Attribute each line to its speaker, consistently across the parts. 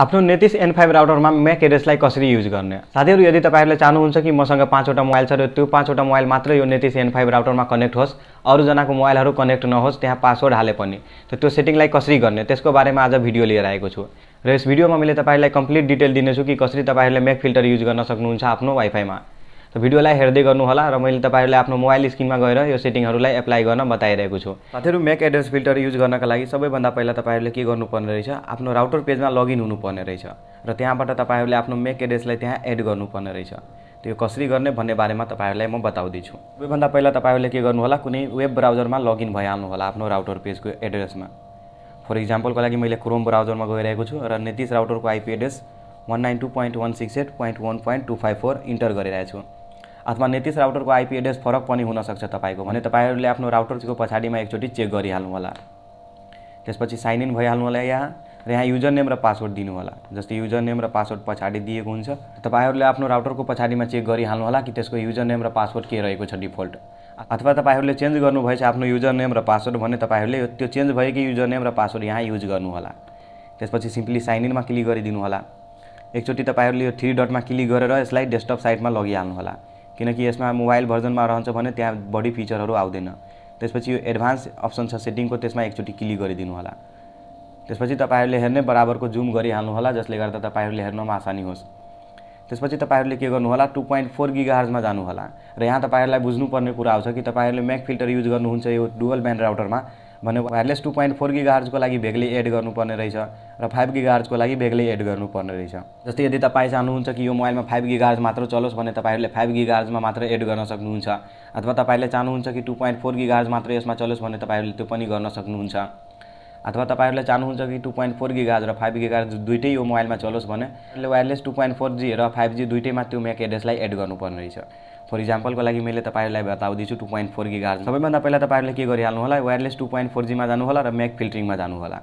Speaker 1: आफ्नो Netis N five राउटरमा MAC एड्रेसलाई कसरी युज गर्ने साथीहरू यदि तपाईँहरूले चाहनुहुन्छ कि मसँग पाँचवटा मोबाइल छ र त्यो पाँचवटा मोबाइल मात्र यो नेतिस एन फाइभ राउटरमा कनेक्ट होस् अरूजनाको मोबाइलहरू कनेक्ट नहोस् त्यहाँ पासवर्ड हाले पनि त त्यो सेटिङलाई कसरी गर्ने त्यसको बारेमा आज भिडियो लिएर आएको छु र यस भिडियोमा मैले तपाईँलाई कम्प्लिट डिटेल दिनेछु कि कसरी तपाईँहरूले म्याक फिल्टर युज गर्न सक्नुहुन्छ आफ्नो वाइफाईमा भिडियोलाई हेर्दै गर्नुहोला र मैले तपाईँहरूले आफ्नो मोबाइल स्क्रिनमा गएर यो सेटिङहरूलाई एप्लाई गर्न बताइरहेको छु साथीहरू मेक एड्रेस फिल्टर युज गर्नका लागि सबैभन्दा पहिला तपाईँहरूले के गर्नुपर्ने रहेछ आफ्नो राउटर पेजमा लगइन हुनुपर्ने रहेछ र त्यहाँबाट तपाईँहरूले आफ्नो मेक एड्रेसलाई त्यहाँ एड गर्नुपर्ने रहेछ त्यो कसरी गर्ने भन्ने बारेमा तपाईँहरूलाई म बताउँदैछु सबैभन्दा पहिला तपाईँहरूले के गर्नुहोला कुनै वेब ब्राउजरमा लगइन भइहाल्नुहोला आफ्नो राउटर पेजको एड्रेसमा फर इक्जाम्पलको लागि मैले क्रोम ब्राउजरमा गइरहेको छु र नेतिस राउटरको IP address one nine two point one six eight point one point two five four enter गरिरहेको छु अथवा नेटिस राउटरको आइपी एड्रेस फरक पनि हुनसक्छ तपाईँको भने तपाईँहरूले आफ्नो राउटरको पछाडिमा एकचोटि चेक गरिहाल्नु होला त्यसपछि साइन इन भइहाल्नु होला यहाँ र यहाँ युजर नेम र पासवर्ड दिनु होला जस्तै युजर नेम र पासवर्ड पछाडि दिएको हुन्छ तपाईँहरूले आफ्नो राउटरको पछाडिमा चेक गरिहाल्नु होला कि त्यसको युजर नेम र पासवर्ड के रहेको छ डिफल्ट अथवा तपाईँहरूले चेन्ज गर्नुभएछ आफ्नो युजर नेम र पासवर्ड भने तपाईँहरूले त्यो चेन्ज भएको युजर नेम र पासवर्ड यहाँ युज गर्नु होला त्यसपछि सिम्पली साइन इनमा क्लिक गरिदिनु होला एकचोटि तपाईँहरूले यो थ्री डटमा क्लिक गरेर यसलाई डेस्कटप साइटमा लगिहाल्नु होला किनकि यसमा मोबाइल भर्जनमा रहन्छ भने त्यहाँ बढी फिचरहरू आउँदैन त्यसपछि यो एडभान्स अप्सन छ सेटिङको त्यसमा एकचोटि क्लिक गरिदिनु होला त्यसपछि तपाईँहरूले हेर्ने बराबरको जुम गरिहाल्नु होला जसले गर्दा तपाईँहरूले हेर्नमा आसानी होस् त्यसपछि तपाईँहरूले के गर्नु होला टु पोइन्ट फोर जानु जानुहोला र यहाँ तपाईँहरूलाई बुझ्नुपर्ने कुरा आउँछ कि तपाईँहरूले म्याक फिल्टर युज गर्नुहुन्छ यो डुवल ब्यान्ड राउटरमा भने वायरलेस टू पोइन्ट फोर गिगार्जको लागि बेग्लै एड गर्नुपर्ने रहेछ र फाइभ गिगार्जको लागि बेग्लै एड गर्नुपर्ने रहेछ जस्तै यदि तपाईँ चाहनुहुन्छ कि यो मोबाइलमा फाइभ गिगार्ज मात्र चलोस् भने तपाईँहरूले फाइभ गिगार्जमा मात्र एड गर्न सक्नुहुन्छ अथवा तपाईँले चाहनुहुन्छ कि टू पोइन्ट फोर गिगार्ज मात्र यसमा चलोस् भने तपाईँहरूले त्यो पनि गर्न सक्नुहुन्छ अथवा तपाईँहरूले चाहनुहुन्छ कि टु पोइन्ट फोर गाज र फाइभ गाज दुइटै यो मोबाइलमा चलोस् भने wireless two point four G र फाइभ जी दुइटैमा त्यो म्याक एड्रेसलाई एड गर्नुपर्ने रहेछ फर इक्जाम्पलको लागि मैले तपाईँलाई बताउँदैछु टु पोइन्ट फोर गी गाज सबैभन्दा पहिला तपाईँहरूले के गरिहाल्नु होला वायरलेस टु पोइन्ट फोर जीमा जानु होला र म्याक फिल्टरिङमा जानु होला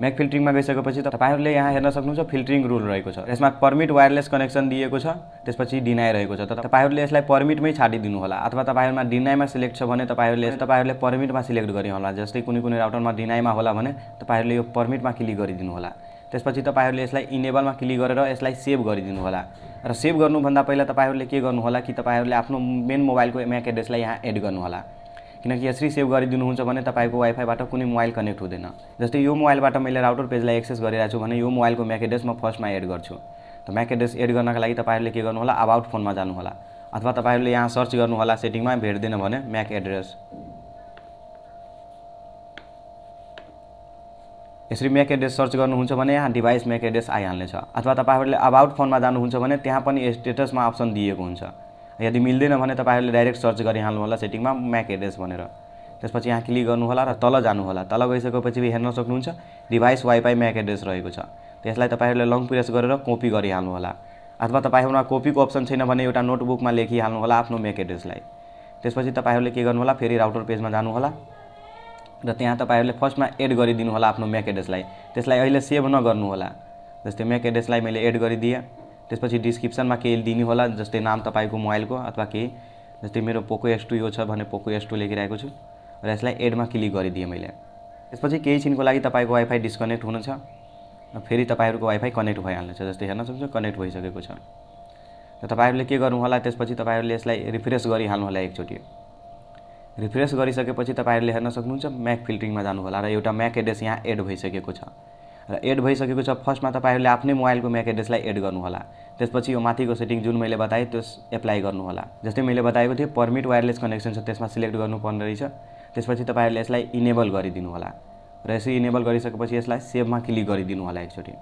Speaker 1: म्याक फिल्टरिङमा त तपाईँहरूले यहाँ हेर्न सक्नुहुन्छ फिल्टरिङ रुल रहेको छ यसमा पर्मिट वायरलेस कनेक्सन दिएको छ त्यसपछि डिनाई रहेको छ त तपाईँहरूले यसलाई पर्मिटमै छाडिदिनु होला अथवा तपाईँहरूमा डिनाईमा सिलेक्ट छ भने तपाईँहरूले तपाईँहरूले पर्मिटमा सिलेक्ट गरियो होला जस्तै कुनै कुनै राउटरमा डिनाईमा होला भने तपाईँहरूले यो पर्मिटमा क्लिक गरिदिनु होला त्यसपछि तपाईँहरूले यसलाई इनेबलमा क्लिक गरेर यसलाई सेभ गरिदिनु होला र सेभ गर्नुभन्दा पहिला तपाईँहरूले के गर्नु होला कि तपाईँहरूले आफ्नो मेन मोबाइलको म्याक एड्रेसलाई यहाँ एड गर्नुहोला किनकि यसरी सेभ गरिदिनुहुन्छ भने तपाईँको वाइफाईबाट कुनै मोबाइल कनेक्ट हुँदैन जस्तै यो मोबाइलबाट मैले राउटर पेजलाई एक्सेस गरिरहेको छु भने यो मोबाइलको म्याक एड्रेस म फर्स्टमा एड गर्छु त म्याक एड्रेस एड गर्नका लागि तपाईँहरूले के गर्नुहोला अबाउट फोनमा जानुहोला अथवा तपाईँहरूले यहाँ सर्च गर्नुहोला सेटिङमा भेट्दैन भने म्याक एड्रेस यसरी म्याक एड्रेस सर्च गर्नुहुन्छ भने यहाँ डिभाइस म्याक एड्रेस आइहाल्नेछ अथवा तपाईँहरूले अबाउट फोनमा जानुहुन्छ भने त्यहाँ पनि स्टेटसमा अप्सन दिएको हुन्छ यदि मिल्दैन भने तपाईँहरूले डाइरेक्ट सर्च गरिहाल्नु होला सेटिङमा म्याक एड्रेस भनेर त्यसपछि यहाँ क्लिक गर्नुहोला र तल जानुहोला तल गइसकेपछि हेर्न सक्नुहुन्छ डिभाइस वाइफाई म्याक एड्रेस रहेको छ त्यसलाई तपाईँहरूले लङ प्रेस गरेर कपी गरिहाल्नु होला अथवा तपाईँहरूमा कपीको अप्सन छैन भने एउटा नोटबुकमा लेखिहाल्नु होला आफ्नो म्याक एड्रेसलाई त्यसपछि तपाईँहरूले के गर्नुहोला फेरि राउटर पेजमा जानुहोला र त्यहाँ तपाईँहरूले फर्स्टमा एड गरिदिनु होला आफ्नो म्याक एड्रेसलाई त्यसलाई अहिले सेभ नगर्नुहोला जस्तै म्याक एड्रेसलाई मैले एड गरिदिएँ त्यसपछि डिस्क्रिप्सनमा केही दिने होला जस्तै नाम तपाईँको मोबाइलको अथवा केही जस्तै मेरो पोको एस टू यो छ भने पोको एस टू लेखिरहेको छु र यसलाई एडमा क्लिक गरिदिएँ मैले त्यसपछि केही छिनको लागि तपाईँको वाइफाई डिस्कनेक्ट हुनु छ फेरि तपाईँहरूको वाइफाई कनेक्ट भइहाल्नेछ जस्तै हेर्न सक्छ कनेक्ट भइसकेको छ र तपाईँहरूले के गर्नु होला त्यसपछि तपाईँहरूले यसलाई रिफ्रेस गरिहाल्नु होला एकचोटि रिफ्रेस गरिसकेपछि तपाईँहरूले हेर्न सक्नुहुन्छ म्याक फिल्टरिङमा जानु होला र एउटा म्याक एड्रेस यहाँ एड भइसकेको छ र एड भइसकेको छ फर्स्टमा तपाईँहरूले आफ्नै मोबाइलको म्याक एड्रेसलाई एड गर्नुहोला त्यसपछि यो माथिको सेटिङ जुन मैले बताएँ त्यस एप्लाई गर्नुहोला जस्तै मैले बताएको थिएँ पर्मिट वायरलेस कनेक्सन छ त्यसमा सिलेक्ट गर्नुपर्ने रहेछ त्यसपछि तपाईँहरूले यसलाई इनेबल गरिदिनु होला र यसरी इनेबल गरिसकेपछि यसलाई सेभमा क्लिक गरिदिनु होला एकचोटि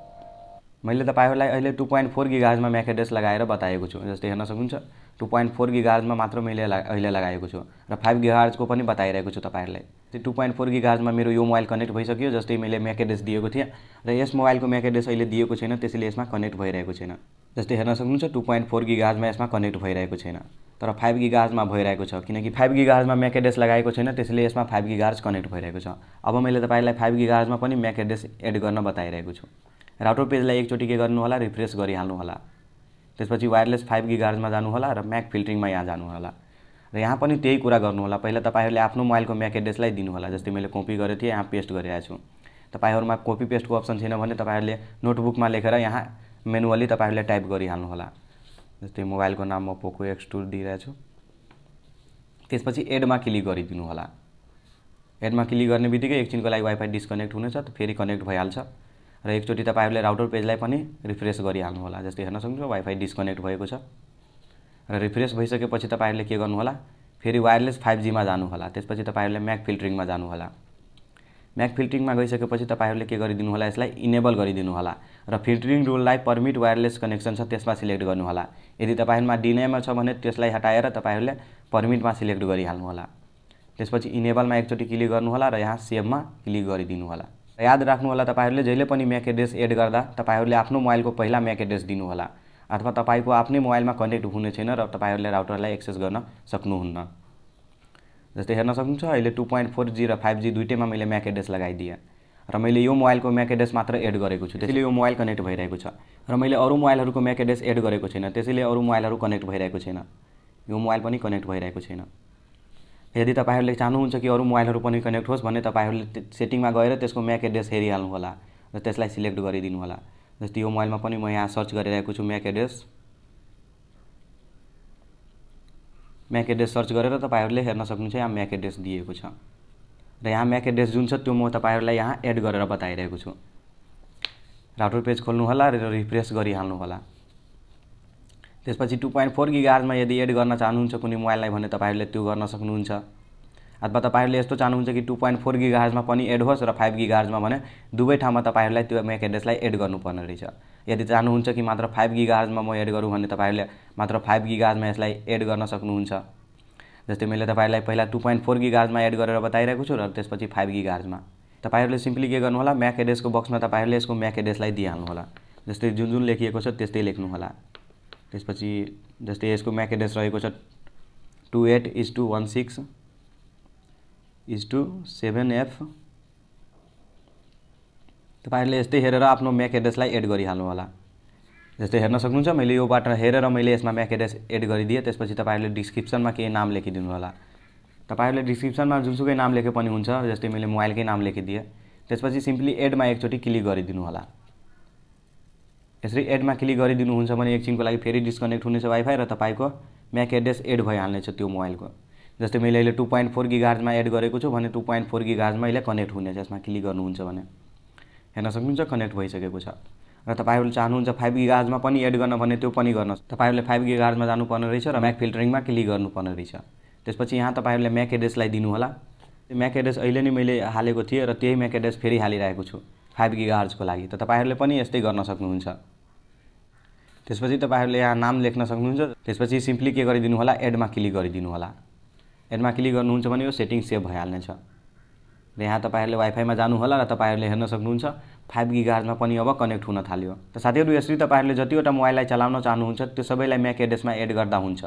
Speaker 1: मैले तपाईँहरूलाई अहिले टु पोइन्ट फोर गिगाजमा म्याकेडेस लगाएर बताएको छु जस्तै हेर्न सक्नुहुन्छ टु पोइन्ट फोर गिगाजमा मात्र मैले अहिले लगाएको छु र फाइभ गिगाजको पनि बताइरहेको छु तपाईँहरूलाई त्यो टु पोइन्ट फोर गिगाजमा मेरो यो मोबाइल कनेक्ट भइसक्यो जस्तै मैले म्याकेडेस दिएको थिएँ र यस मोबाइलको म्याकेडेस अहिले दिएको छैन त्यसैले यसमा कनेक्ट भइरहेको छैन जस्तै हेर्न सक्नुहुन्छ टु पोइन्ट फोर गिगाजमा यसमा कनेक्ट भइरहेको छैन तर फाइभ गिगाजमा भइरहेको छ किनकि फाइभ गिगाजमा म्याकेडेस लगाएको छैन त्यसैले यसमा फाइभ गिगाज कनेक्ट भइरहेको छ अब मैले तपाईँलाई फाइभ गिगाजमा पनि म्याकेडेस एड गर्न बताइरहेको छु राउटर पेजलाई एकचोटि के गर्नु होला रिफ्रेस गरिहाल्नु होला त्यसपछि वायरलेस फाइभ जानु होला र म्याक फिल्टरिङमा यहाँ जानु होला र यहाँ पनि त्यही कुरा गर्नु होला पहिला तपाईँहरूले आफ्नो मोबाइलको म्याक एड्रेसलाई होला जस्तै मैले कपी गरेको थिएँ यहाँ पेस्ट गरिरहेको छु तपाईँहरूमा कपी पेस्टको अप्सन छैन भने तपाईँहरूले नोटबुकमा लेखेर यहाँ मेनुअली तपाईँहरूले टाइप गरिहाल्नु होला जस्तै मोबाइलको नाम म पोको एक्स टू दिइरहेछु त्यसपछि एडमा क्लिक गरिदिनु होला एडमा क्लिक गर्ने बित्तिकै एकछिनको लागि वाइफाई डिस्कनेक्ट हुनेछ त फेरि कनेक्ट भइहाल्छ र एकचोटि तपाईँहरूले राउटर पेजलाई पनि रिफ्रेस गरिहाल्नुहोला जस्तै हेर्न सक्नुहुन्छ वाइफाई डिस्कनेक्ट भएको छ र रिफ्रेस भइसकेपछि तपाईँहरूले के गर्नु होला फेरि वायरलेस फाइभ जीमा जानुहोला त्यसपछि तपाईँहरूले म्याक फिल्टरिङमा जानुहोला म्याक फिल्टरिङमा गइसकेपछि तपाईँहरूले के गरिदिनु होला यसलाई इनेबल गरिदिनु होला र फिल्टरिङ रुललाई पर्मिट वायरलेस कनेक्सन छ त्यसमा सिलेक्ट गर्नुहोला यदि तपाईँहरूमा डिनेमा छ भने त्यसलाई हटाएर तपाईँहरूले पर्मिटमा सिलेक्ट गरिहाल्नुहोला त्यसपछि इनेबलमा एकचोटि क्लिक गर्नुहोला र यहाँ सेभमा क्लिक गरिदिनु होला याद राख्नु होला तपाईँहरूले जहिले पनि म्याक एड्रेस एड गर्दा तपाईँहरूले आफ्नो मोबाइलको पहिला म्याक एड्रेस दिनुहोला अथवा तपाईँको आफ्नै मोबाइलमा कनेक्ट हुने छैन र तपाईँहरूले राउटरलाई एक्सेस गर्न सक्नुहुन्न जस्तै हेर्न सक्नुहुन्छ अहिले टु पोइन्ट फोर जी र फाइभ जी दुइटैमा मैले म्याक एड्रेस लगाइदिएँ र मैले यो मोबाइलको म्याक एड्रेस मात्र एड गरेको छु त्यसैले यो मोबाइल कनेक्ट भइरहेको छ र मैले अरू मोबाइलहरूको म्याक एड्रेस एड गरेको छैन त्यसैले अरू मोबाइलहरू कनेक्ट भइरहेको छैन यो मोबाइल पनि कनेक्ट भइरहेको छैन यदि तपाईँहरूले चाहनुहुन्छ कि अरू मोबाइलहरू पनि कनेक्ट होस् भने तपाईँहरूले सेटिङमा गएर त्यसको म्याक एड्रेस हेरिहाल्नु होला र त्यसलाई सिलेक्ट गरिदिनु होला जस्तै यो मोबाइलमा पनि म यहाँ सर्च गरिरहेको छु MAC address MAC address search गरेर तपाईँहरूले हेर्न सक्नुहुन्छ यहाँ म्याक एड्रेस दिएको छ र यहाँ म्याक एड्रेस जुन छ त्यो म तपाईँहरूलाई यहाँ एड गरेर बताइरहेको छु राउटर पेज खोल्नुहोला र रिफ्रेस गरिहाल्नु होला त्यसपछि टु पोइन्ट फोर गार्जमा यदि एड गर्न चाहनुहुन्छ कुनै मोबाइललाई भने तपाईँहरूले त्यो गर्न सक्नुहुन्छ अथवा तपाईँहरूले यस्तो चाहनुहुन्छ कि टु पोइन्ट फोर गार्जमा पनि एड होस् र फाइभ गार्जमा भने दुवै ठाउँमा तपाईँहरूलाई त्यो म्याक एड्रेसलाई एड गर्नुपर्ने रहेछ यदि चाहनुहुन्छ कि मात्र फाइभ गार्जमा म एड गरौँ भने तपाईँहरूले मात्र फाइभ गार्जमा यसलाई एड गर्न सक्नुहुन्छ जस्तै मैले तपाईँलाई पहिला टु पोइन्ट फोर गार्जमा एड गरेर बताइरहेको छु र त्यसपछि फाइभ गार्जमा तपाईँहरूले सिम्पली के गर्नु होला म्याक एड्रेसको बक्समा तपाईँहरूले यसको म्याक एड्रेसलाई होला जस्तै जुन जुन लेखिएको छ त्यस्तै लेख्नु होला त्यसपछि जस्तै यसको म्याकेडेस रहेको छ two eight is two one six is two seven F तपाईँहरूले यस्तै हेरेर आफ्नो म्याकेडेसलाई एड गरिहाल्नु होला जस्तै हेर्न सक्नुहुन्छ मैले योबाट हेरेर मैले यसमा म्याकेडेस एड गरिदिएँ त्यसपछि तपाईँहरूले डिस्क्रिप्सनमा केही नाम लेखिदिनु होला तपाईँहरूले डिस्क्रिप्सनमा जुनसुकै नाम लेखे पनि हुन्छ जस्तै मैले मोबाइलकै नाम लेखिदिएँ त्यसपछि सिम्पली एडमा एकचोटि क्लिक गरिदिनु होला यसरी एडमा क्लिक गरिदिनुहुन्छ भने एकछिनको लागि फेरि डिस्कनेक्ट हुनेछ वाइफाई र तपाईँको म्याक एड्रेस एड भइहाल्नेछ त्यो मोबाइलको जस्तै मैले अहिले टु पोइन्ट फोर गिगार्जमा एड गरेको छु भने टु पोइन्ट फोर गिगार्जमा अहिले कनेक्ट हुनेछ यसमा क्लिक गर्नुहुन्छ भने हेर्न सक्नुहुन्छ कनेक्ट भइसकेको छ र तपाईँहरूले चाहनुहुन्छ फाइभ गिगार्जमा पनि एड गर्न भने त्यो पनि गर्नुहोस् तपाईँहरूले फाइभ गिगार्जमा जानुपर्ने रहेछ र म्याक फिल्टरिङमा क्लिक गर्नुपर्ने रहेछ त्यसपछि यहाँ तपाईँहरूले म्याक एड्रेसलाई दिनुहोला त्यो म्याक एड्रेस अहिले नै मैले हालेको थिएँ र त्यही म्याक एड्रेस फेरि हालिरहेको छु फाइभ गिगा लागि त तपाईँहरूले पनि यस्तै गर्न सक्नुहुन्छ त्यसपछि तपाईँहरूले यहाँ नाम लेख्न सक्नुहुन्छ त्यसपछि सिम्पली के गरिदिनु होला एडमा क्लिक गरिदिनु होला एडमा क्लिक गर्नुहुन्छ भने यो सेटिङ सेभ भइहाल्नेछ र यहाँ तपाईँहरूले वाइफाईमा जानु होला र तपाईँहरूले हेर्न सक्नुहुन्छ फाइभ गार्जमा पनि अब कनेक्ट हुन थाल्यो त साथीहरू यसरी तपाईँहरूले जतिवटा मोबाइललाई चलाउन चाहनुहुन्छ त्यो सबैलाई म्याक एड्रेसमा एड गर्दा हुन्छ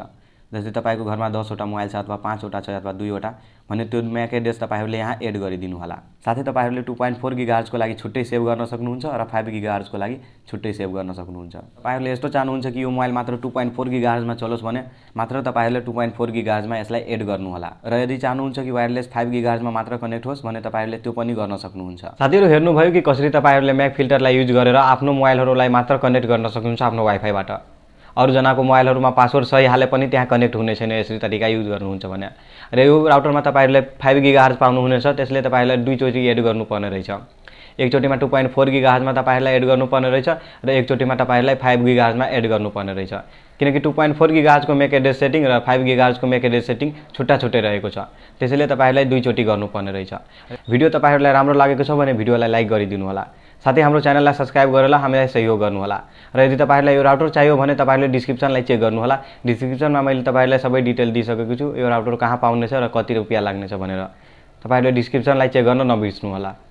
Speaker 1: जस्तै तपाईँको घरमा दसवटा मोबाइल छ अथवा पाँचवटा छ अथवा दुईवटा भने त्यो म्याक एड्रेस तपाईँहरूले यहाँ एड गरिदिनु होला साथै तपाईँहरूले टु पोइन्ट फोर गिगार्जको लागि छुट्टै सेभ गर्न सक्नुहुन्छ र फाइभ गिगार्जको लागि छुट्टै सेभ गर्न सक्नुहुन्छ तपाईँहरूले यस्तो चाहनुहुन्छ कि यो मोबाइल मात्र टु पोइन्ट फोर गिगार्जमा चलोस् भने मात्र तपाईँहरूले टु पोइन्ट फोर गिगार्जमा यसलाई एड गर्नुहोला र यदि चाहनुहुन्छ कि वायरलेस फाइभ गिगार्जमा मात्र कनेक्ट होस् भने तपाईँहरूले त्यो पनि गर्न सक्नुहुन्छ साथीहरू हेर्नुभयो कि कसरी तपाईँहरूले म्याक फिल्टरलाई युज गरेर आफ्नो मोबाइलहरूलाई मात्र कनेक्ट गर्न सक्नुहुन्छ आफ्नो वाइफाईबाट अरूजनाको मोबाइलहरूमा पासवर्ड सही हाले पनि त्यहाँ कनेक्ट हुने छैन यसरी तरिका युज गर्नुहुन्छ भने र यो राउटरमा तपाईँहरूले फाइभ गिगा हार्ज पाउनुहुनेछ त्यसले तपाईँहरूलाई दुईचोटि एड गर्नुपर्ने रहेछ एकचोटिमा टु पोइन्ट फोर गिगा हाजमा तपाईँहरूलाई एड गर्नुपर्ने रहेछ र एकचोटिमा तपाईँहरूलाई फाइभ गिगा हाजमा एड गर्नुपर्ने रहेछ किनकि टु पोइन्ट फोर गिगा हाजको मेक एड्रेस सेटिङ र फाइभ गिगा हाजको मेक एड्रेस सेटिङ छुट्टा छुट्टै रहेको छ त्यसैले तपाईँहरूलाई दुईचोटि गर्नुपर्ने रहेछ भिडियो तपाईँहरूलाई राम्रो लागेको छ भने भिडियोलाई लाइक गरिदिनु होला साथै हाम्रो च्यानललाई सब्सक्राइब गरेर हामीलाई सहयोग गर्नुहोला र यदि तपाईँहरूलाई यो राउटर चाहियो भने तपाईँहरूले डिस्क्रिप्सनलाई चेक गर्नुहोला डिस्क्रिप्सनमा मैले तपाईँहरूलाई सबै डिटेल दिइसकेको छु यो राउटर कहाँ पाउनेछ र कति रुपियाँ लाग्नेछ भनेर तपाईँहरूले डिस्क्रिप्सनलाई चेक गर्न होला